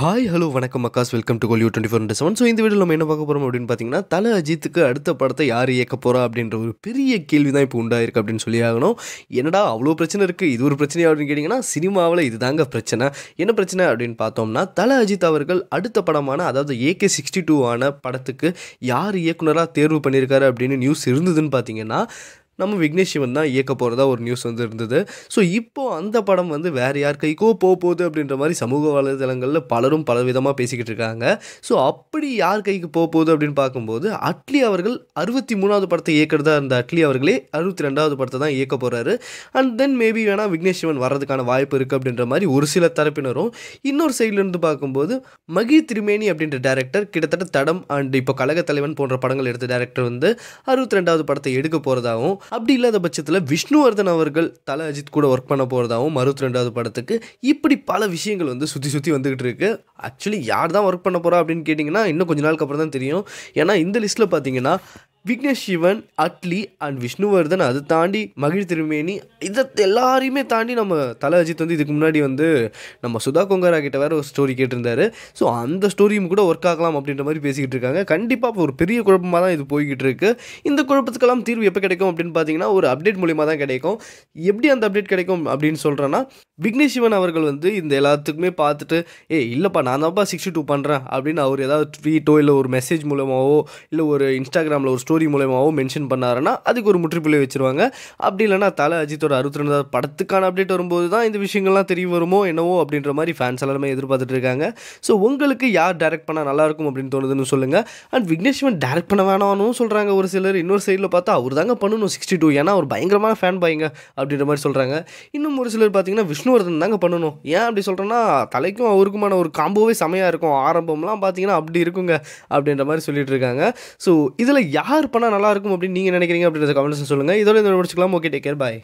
hi hello வணக்கம் மக்காஸ் welcome to கோல் யூ டுவெண்ட்டி ஃபோர் செவன் ஸோ இந்த வீடியோ நம்ம என்ன பார்க்க போகிறோம் அப்படின்னு பார்த்தீங்கன்னா தலை அஜித்துக்கு அடுத்த படத்தை யார் இயக்க போகிறா அப்படின்ற ஒரு பெரிய கேள்வி தான் இப்போ உண்டாயிருக்கு அப்படின்னு சொல்லி ஆகணும் என்னடா அவ்வளோ பிரச்சனை இருக்குது இது ஒரு பிரச்சனை அப்படின்னு கேட்டிங்கன்னா சினிமாவில் இது தாங்க பிரச்சனை என்ன பிரச்சனை அப்படின்னு பார்த்தோம்னா தலை அஜித் அவர்கள் அடுத்த படமான அதாவது ஏகே சிக்ஸ்டி டூ ஆன படத்துக்கு யார் இயக்குனராக தேர்வு பண்ணியிருக்காரு அப்படின்னு நியூஸ் இருந்ததுன்னு பார்த்தீங்கன்னா நம்ம விக்னேஷ் சிவன் தான் இயக்க போகிறதா ஒரு நியூஸ் வந்து இருந்தது ஸோ இப்போது அந்த படம் வந்து வேறு யார் கைக்கோ போக போகுது அப்படின்ற மாதிரி சமூக வலைதளங்களில் பலரும் பல விதமாக பேசிக்கிட்டு இருக்காங்க ஸோ அப்படி யார் கைக்கு போக போகுது அப்படின்னு பார்க்கும்போது அட்லி அவர்கள் அறுபத்தி மூணாவது படத்தை இயக்கிறதா இருந்த அட்லி அவர்களே அறுபத்தி ரெண்டாவது படத்தை தான் இயக்க போகிறாரு அண்ட் தென் மேபி வேணால் விக்னேஷ் சிவன் வர்றதுக்கான வாய்ப்பு இருக்குது அப்படின்ற மாதிரி ஒரு சில தரப்பினரும் இன்னொரு சைட்லேருந்து பார்க்கும்போது மகி திருமேனி அப்படின்ற டேரக்டர் கிட்டத்தட்ட தடம் அண்ட் இப்போ கழக தலைவன் போன்ற படங்கள் எடுத்த டேரக்டர் வந்து அறுபத்தி ரெண்டாவது படத்தை எடுக்க போகிறதாகவும் அப்படி இல்லாத பட்சத்தில் விஷ்ணுவர்தன் அவர்கள் தலை அஜித் கூட ஒர்க் பண்ண போகிறதாகவும் மறுபத்தி ரெண்டாவது படத்துக்கு இப்படி பல விஷயங்கள் வந்து சுற்றி சுற்றி வந்துகிட்டு இருக்கு ஆக்சுவலி யார் தான் ஒர்க் பண்ண போகிறா அப்படின்னு கேட்டிங்கன்னா இன்னும் கொஞ்ச நாளுக்கு அப்புறம் தான் தெரியும் ஏன்னா இந்த லிஸ்ட்டில் பார்த்தீங்கன்னா விக்னேஷ் சிவன் அட்லி அண்ட் விஷ்ணுவர்தன் அது தாண்டி மகிழ் திருமேனி இதை எல்லாரையுமே தாண்டி நம்ம தல அஜித் வந்து இதுக்கு முன்னாடி வந்து நம்ம சுதா கொங்கரா கிட்ட வேறு ஒரு ஸ்டோரி கேட்டிருந்தாரு ஸோ அந்த ஸ்டோரியும் கூட ஒர்க் ஆகலாம் அப்படின்ற மாதிரி பேசிக்கிட்டு இருக்காங்க கண்டிப்பாக இப்போ ஒரு பெரிய குழப்பமாக தான் இது போய்கிட்டு இருக்கு இந்த குழப்பத்துக்கெல்லாம் தீர்வு எப்போ கிடைக்கும் அப்படின்னு பார்த்தீங்கன்னா ஒரு அப்டேட் மூலியமாக தான் கிடைக்கும் எப்படி அந்த அப்டேட் கிடைக்கும் அப்படின்னு சொல்கிறேன்னா விக்னேஷ் சிவன் அவர்கள் வந்து இந்த எல்லாத்துக்குமே பார்த்துட்டு ஏ இல்லைப்பா நான் தான்ப்பா சிக்ஸ்டி டூ பண்ணுறேன் அப்படின்னு அவர் ஏதாவது ட்வீட்டோ இல்லை ஒரு மெசேஜ் மூலமாகவோ இல்லை ஒரு இன்ஸ்டாகிராமில் ஒரு ஸ்டோரி மூலமாகவோ மென்ஷன் பண்ணாருன்னா அதுக்கு ஒரு முற்றுப்புள்ளி வச்சுருவாங்க அப்படி இல்லைனா தலை அஜித்தோட அறுபத்தி ரெண்டாவது படத்துக்கான அப்டேட் வரும்போது தான் இந்த விஷயங்கள்லாம் தெரிய வருமோ என்னவோ அப்படின்ற மாதிரி ஃபேன்ஸ் எல்லாருமே எதிர்பார்த்துட்டு இருக்காங்க ஸோ உங்களுக்கு யார் டேரக்ட் பண்ணால் நல்லாயிருக்கும் அப்படின்னு தோணுதுன்னு சொல்லுங்கள் அண்ட் விக்னேஷ் சிவன் டேரக்ட் பண்ண வேணாம்னு சொல்கிறாங்க ஒரு சிலர் இன்னொரு சைடில் பார்த்தா அவர் தாங்க பண்ணணும் சிக்ஸ்டி டூ ஏன்னா அவர் பயங்கரமான ஃபேன் பாய்ங்க அப்படின்ற மாதிரி சொல்கிறாங்க இன்னும் ஒரு சிலர் பார்த்தீங்கன்னா விஷ்ணு விஷ்ணுவர்தன் தாங்க பண்ணணும் ஏன் அப்படி சொல்கிறேன்னா தலைக்கும் அவருக்குமான ஒரு காம்போவே செமையாக இருக்கும் ஆரம்பம்லாம் பார்த்தீங்கன்னா அப்படி இருக்குங்க அப்படின்ற மாதிரி சொல்லிட்டு இருக்காங்க ஸோ இதில் யார் பண்ணால் நல்லாயிருக்கும் அப்படின்னு நீங்கள் நினைக்கிறீங்க அப்படின்றத கமெண்ட்ஸ் சொல்லுங்கள் இதோட இந்த முடிச்சுக்கலாம் ஓகே டேக் கேர் பாய்